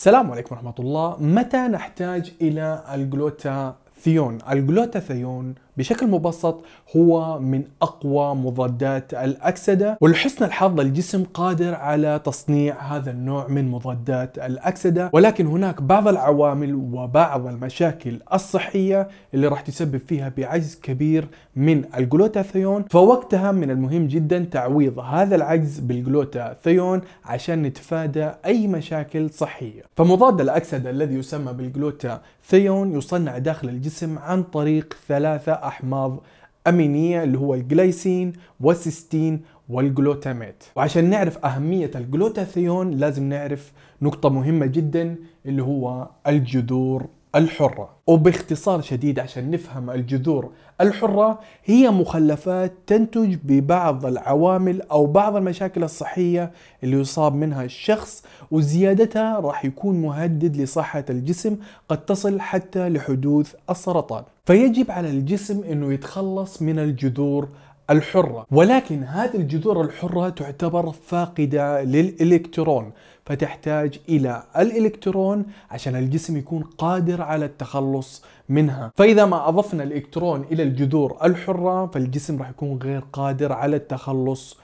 السلام عليكم ورحمة الله متى نحتاج إلى الجلوتاثيون الجلوتاثيون بشكل مبسط هو من أقوى مضادات الأكسدة ولحسن الحظ الجسم قادر على تصنيع هذا النوع من مضادات الأكسدة ولكن هناك بعض العوامل وبعض المشاكل الصحية اللي راح تسبب فيها بعجز كبير من الجلوتاثيون فوقتها من المهم جدا تعويض هذا العجز بالجلوتاثيون عشان نتفادى أي مشاكل صحية فمضاد الأكسدة الذي يسمى بالجلوتاثيون يصنع داخل الجسم عن طريق ثلاثة أحماض أمينية اللي هو الجليسين والسيستين والجلوتاميت وعشان نعرف أهمية الجلوتاثيون لازم نعرف نقطة مهمة جدا اللي هو الجذور الحرة وباختصار شديد عشان نفهم الجذور الحرة هي مخلفات تنتج ببعض العوامل أو بعض المشاكل الصحية اللي يصاب منها الشخص وزيادتها راح يكون مهدد لصحة الجسم قد تصل حتى لحدوث السرطان فيجب على الجسم أنه يتخلص من الجذور الحرة ولكن هذه الجذور الحرة تعتبر فاقدة للإلكترون فتحتاج إلى الإلكترون عشان الجسم يكون قادر على التخلص منها فإذا ما أضفنا الإلكترون إلى الجذور الحرة فالجسم راح يكون غير قادر على التخلص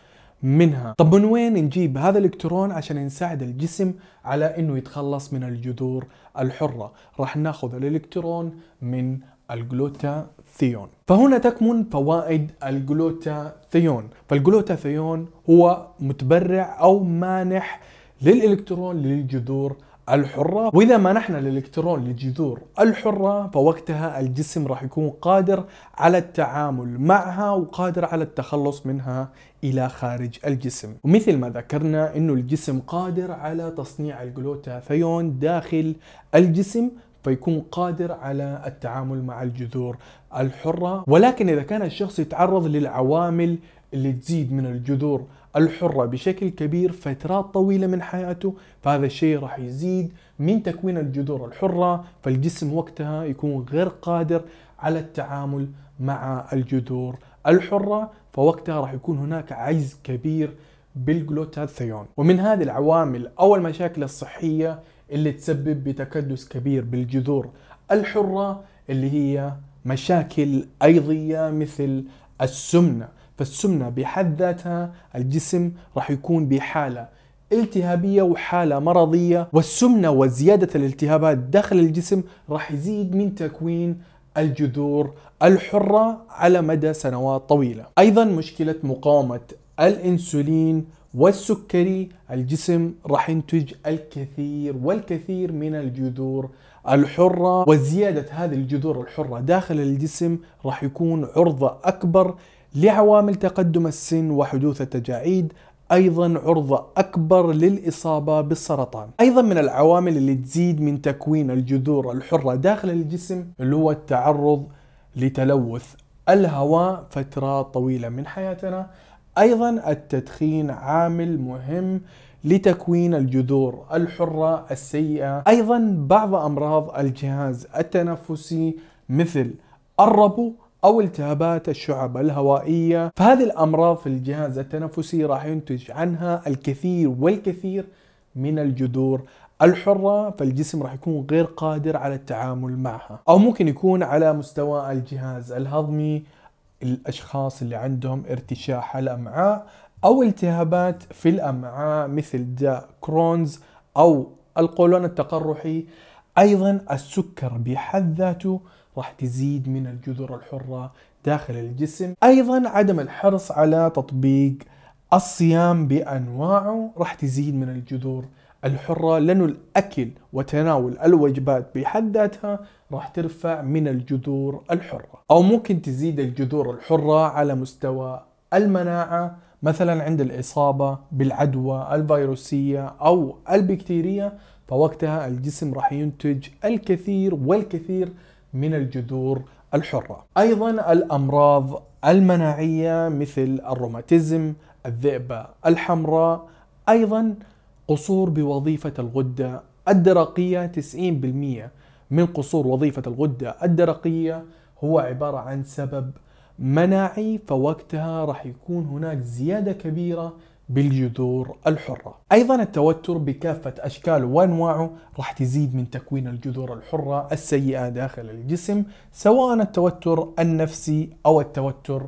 منها طب من وين نجيب هذا الالكترون عشان نساعد الجسم على انه يتخلص من الجذور الحرة راح ناخذ الالكترون من الجلوتاثيون فهنا تكمن فوائد الجلوتاثيون فالجلوتاثيون هو متبرع أو مانح للإلكترون للجذور الحرة وإذا منحنا الإلكترون للجذور الحرة فوقتها الجسم راح يكون قادر على التعامل معها وقادر على التخلص منها إلى خارج الجسم ومثل ما ذكرنا أنه الجسم قادر على تصنيع الجلوتاثيون داخل الجسم فيكون قادر على التعامل مع الجذور الحرة ولكن إذا كان الشخص يتعرض للعوامل اللي تزيد من الجذور الحرة بشكل كبير فترات طويلة من حياته فهذا الشيء راح يزيد من تكوين الجذور الحرة فالجسم وقتها يكون غير قادر على التعامل مع الجذور الحرة فوقتها راح يكون هناك عجز كبير بالجلوتاثيون ومن هذه العوامل أو المشاكل الصحية اللي تسبب بتكدس كبير بالجذور الحرة اللي هي مشاكل أيضية مثل السمنة فالسمنة بحد ذاتها الجسم راح يكون بحالة التهابية وحالة مرضية والسمنة وزيادة الالتهابات داخل الجسم راح يزيد من تكوين الجذور الحرة على مدى سنوات طويلة أيضا مشكلة مقاومة الانسولين والسكري الجسم راح ينتج الكثير والكثير من الجذور الحرة وزيادة هذه الجذور الحرة داخل الجسم راح يكون عرضة أكبر لعوامل تقدم السن وحدوث التجاعيد ايضا عرضه اكبر للاصابه بالسرطان. ايضا من العوامل اللي تزيد من تكوين الجذور الحره داخل الجسم اللي هو التعرض لتلوث الهواء فتره طويله من حياتنا أيضا التدخين عامل مهم لتكوين الجذور الحرة السيئة أيضا بعض أمراض الجهاز التنفسي مثل الربو أو التهابات الشعب الهوائية فهذه الأمراض في الجهاز التنفسي راح ينتج عنها الكثير والكثير من الجذور الحرة فالجسم راح يكون غير قادر على التعامل معها أو ممكن يكون على مستوى الجهاز الهضمي الأشخاص اللي عندهم ارتشاح الأمعاء أو التهابات في الأمعاء مثل داء كرونز أو القولون التقرحي أيضا السكر بحد ذاته راح تزيد من الجذور الحرة داخل الجسم أيضا عدم الحرص على تطبيق الصيام بأنواعه راح تزيد من الجذور الحرة لأنه الأكل وتناول الوجبات بحد ذاتها راح ترفع من الجذور الحرة أو ممكن تزيد الجذور الحرة على مستوى المناعة مثلا عند الإصابة بالعدوى الفيروسية أو البكتيرية فوقتها الجسم راح ينتج الكثير والكثير من الجذور الحرة أيضا الأمراض المناعية مثل الروماتيزم الذئبة الحمراء أيضا قصور بوظيفة الغدة الدرقية 90% من قصور وظيفة الغدة الدرقية هو عبارة عن سبب مناعي فوقتها راح يكون هناك زيادة كبيرة بالجذور الحرة أيضا التوتر بكافة أشكاله وأنواعه راح تزيد من تكوين الجذور الحرة السيئة داخل الجسم سواء التوتر النفسي أو التوتر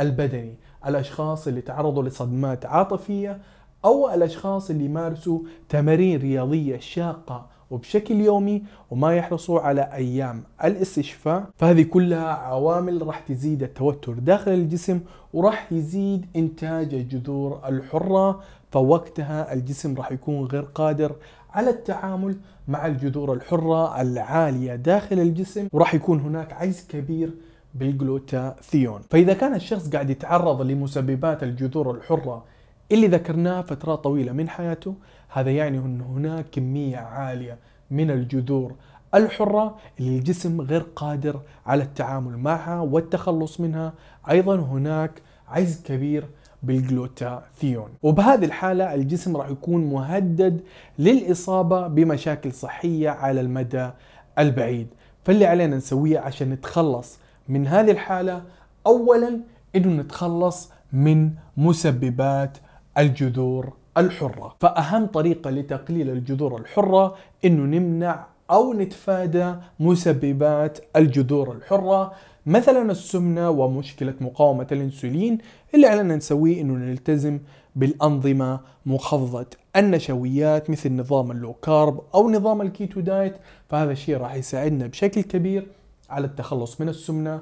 البدني الأشخاص اللي تعرضوا لصدمات عاطفية أو الأشخاص اللي يمارسوا تمارين رياضية شاقة وبشكل يومي وما يحرصوا على أيام الاستشفاء فهذه كلها عوامل راح تزيد التوتر داخل الجسم وراح يزيد إنتاج الجذور الحرة فوقتها الجسم راح يكون غير قادر على التعامل مع الجذور الحرة العالية داخل الجسم وراح يكون هناك عجز كبير بالجلوتاثيون فإذا كان الشخص قاعد يتعرض لمسببات الجذور الحرة اللي ذكرناه فترات طويلة من حياته هذا يعني أن هناك كمية عالية من الجذور الحرة اللي الجسم غير قادر على التعامل معها والتخلص منها أيضا هناك عجز كبير بالجلوتاثيون وبهذه الحالة الجسم راح يكون مهدد للإصابة بمشاكل صحية على المدى البعيد فاللي علينا نسويه عشان نتخلص من هذه الحالة أولا أنه نتخلص من مسببات الجذور الحرة فأهم طريقة لتقليل الجذور الحرة أنه نمنع أو نتفادى مسببات الجذور الحرة مثلا السمنة ومشكلة مقاومة الأنسولين اللي علينا نسويه أنه نلتزم بالأنظمة مخفضة النشويات مثل نظام اللو كارب أو نظام الكيتو دايت فهذا الشيء راح يساعدنا بشكل كبير على التخلص من السمنة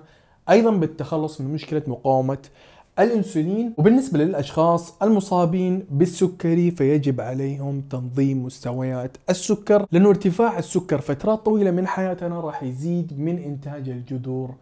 أيضا بالتخلص من مشكلة مقاومة الانسولين وبالنسبة للأشخاص المصابين بالسكري فيجب عليهم تنظيم مستويات السكر لأنه ارتفاع السكر فترات طويلة من حياتنا راح يزيد من إنتاج الجذور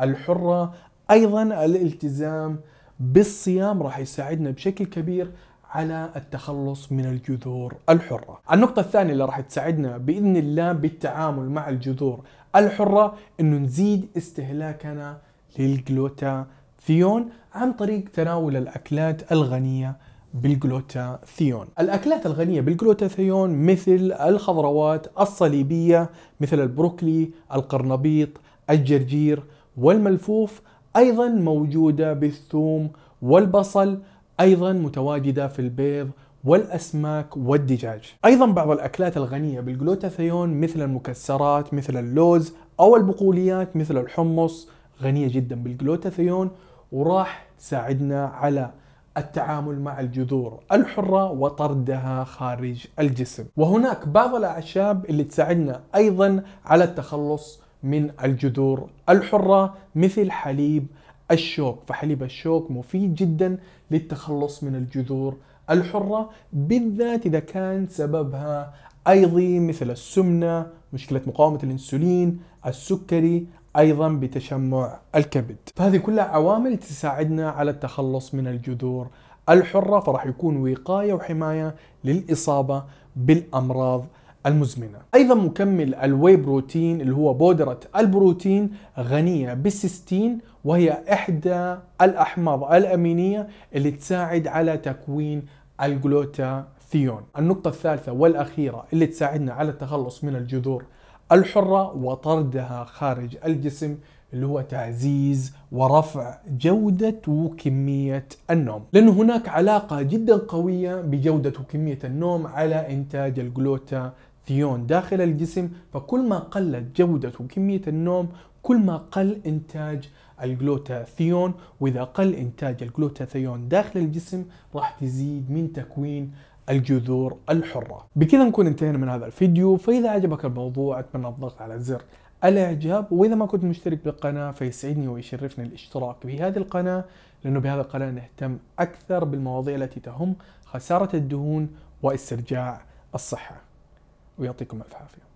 الحرة أيضا الالتزام بالصيام راح يساعدنا بشكل كبير على التخلص من الجذور الحرة النقطة الثانية اللي راح تساعدنا بإذن الله بالتعامل مع الجذور الحرة أنه نزيد استهلاكنا للجلوتا ثيون عن طريق تناول الأكلات الغنية بالجلوتاثيون الأكلات الغنية بالجلوتاثيون مثل الخضروات الصليبية مثل البروكلي القرنبيط الجرجير والملفوف أيضا موجودة بالثوم والبصل أيضا متواجدة في البيض والأسماك والدجاج أيضا بعض الأكلات الغنية بالجلوتاثيون مثل المكسرات مثل اللوز أو البقوليات مثل الحمص غنية جدا بالجلوتاثيون وراح تساعدنا على التعامل مع الجذور الحرة وطردها خارج الجسم وهناك بعض الأعشاب اللي تساعدنا أيضا على التخلص من الجذور الحرة مثل حليب الشوك فحليب الشوك مفيد جدا للتخلص من الجذور الحرة بالذات إذا كان سببها أيضي مثل السمنة مشكلة مقاومة الأنسولين السكري ايضا بتشمع الكبد فهذه كلها عوامل تساعدنا على التخلص من الجذور الحره فراح يكون وقايه وحمايه للاصابه بالامراض المزمنة أيضا مكمل الواي بروتين اللي هو بودرة البروتين غنية بالسيستين وهي إحدى الأحماض الأمينية اللي تساعد على تكوين الجلوتاثيون النقطة الثالثة والأخيرة اللي تساعدنا على التخلص من الجذور الحرة وطردها خارج الجسم اللي هو تعزيز ورفع جودة وكمية النوم لأن هناك علاقة جدا قوية بجودة وكمية النوم على إنتاج الجلوتا ثيون داخل الجسم فكل ما قلت جودة وكمية النوم كل ما قل إنتاج الجلوتاثيون وإذا قل إنتاج الجلوتاثيون داخل الجسم راح تزيد من تكوين الجذور الحرة بكذا نكون انتهينا من هذا الفيديو فإذا عجبك الموضوع أتمنى الضغط على زر الاعجاب واذا ما كنت مشترك بالقناه فيسعدني ويشرفني الاشتراك بهذه القناه لانه بهذه القناه نهتم اكثر بالمواضيع التي تهم خساره الدهون واسترجاع الصحه ويعطيكم الف عافيه